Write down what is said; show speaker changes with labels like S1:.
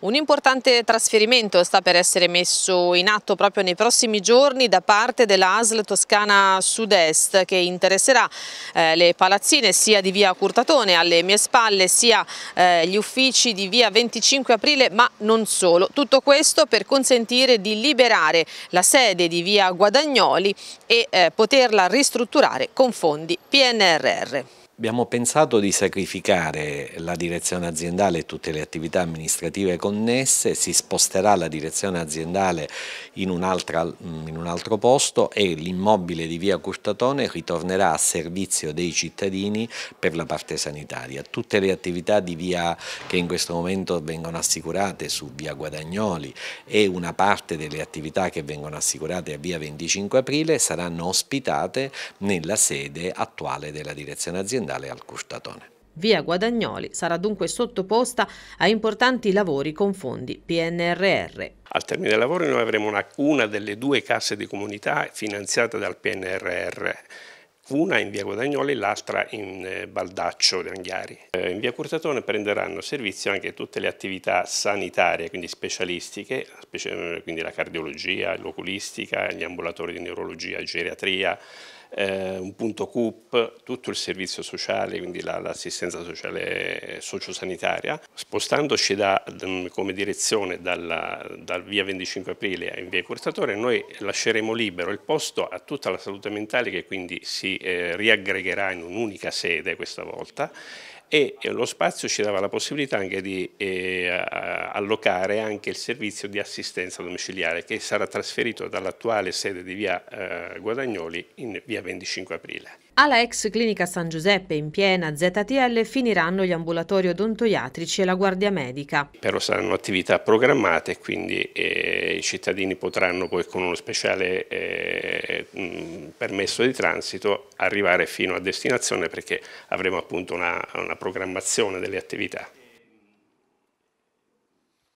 S1: Un importante trasferimento sta per essere messo in atto proprio nei prossimi giorni da parte della ASL Toscana Sud-Est che interesserà eh, le palazzine sia di via Curtatone alle mie spalle sia eh, gli uffici di via 25 aprile ma non solo. Tutto questo per consentire di liberare la sede di via Guadagnoli e eh, poterla ristrutturare con fondi PNRR.
S2: Abbiamo pensato di sacrificare la direzione aziendale e tutte le attività amministrative connesse, si sposterà la direzione aziendale in un, altro, mm, in un altro posto e l'immobile di via Curtatone ritornerà a servizio dei cittadini per la parte sanitaria. Tutte le attività di via che in questo momento vengono assicurate su via Guadagnoli e una parte delle attività che vengono assicurate a via 25 aprile saranno ospitate nella sede attuale della direzione aziendale aziendale al Custatone.
S1: Via Guadagnoli sarà dunque sottoposta a importanti lavori con fondi PNRR.
S3: Al termine dei lavori noi avremo una, una delle due casse di comunità finanziate dal PNRR una in via Guadagnoli, e l'altra in eh, Baldaccio di Anghiari. Eh, in via Curtatone prenderanno servizio anche tutte le attività sanitarie, quindi specialistiche, eh, quindi la cardiologia, l'oculistica, gli ambulatori di neurologia, geriatria, eh, un punto CUP, tutto il servizio sociale, quindi l'assistenza sociale eh, sociosanitaria, spostandoci da, mm, come direzione dalla, dal via 25 aprile in via Cortatore, noi lasceremo libero il posto a tutta la salute mentale che quindi si eh, riaggregherà in un'unica sede questa volta e lo spazio ci dava la possibilità anche di eh, allocare anche il servizio di assistenza domiciliare che sarà trasferito dall'attuale sede di via eh, Guadagnoli in via 25 aprile.
S1: Alla ex clinica San Giuseppe in piena ZTL finiranno gli ambulatori odontoiatrici e la guardia medica.
S3: Però saranno attività programmate quindi eh, i cittadini potranno poi con uno speciale eh, permesso di transito arrivare fino a destinazione perché avremo
S1: appunto una, una programmazione delle attività.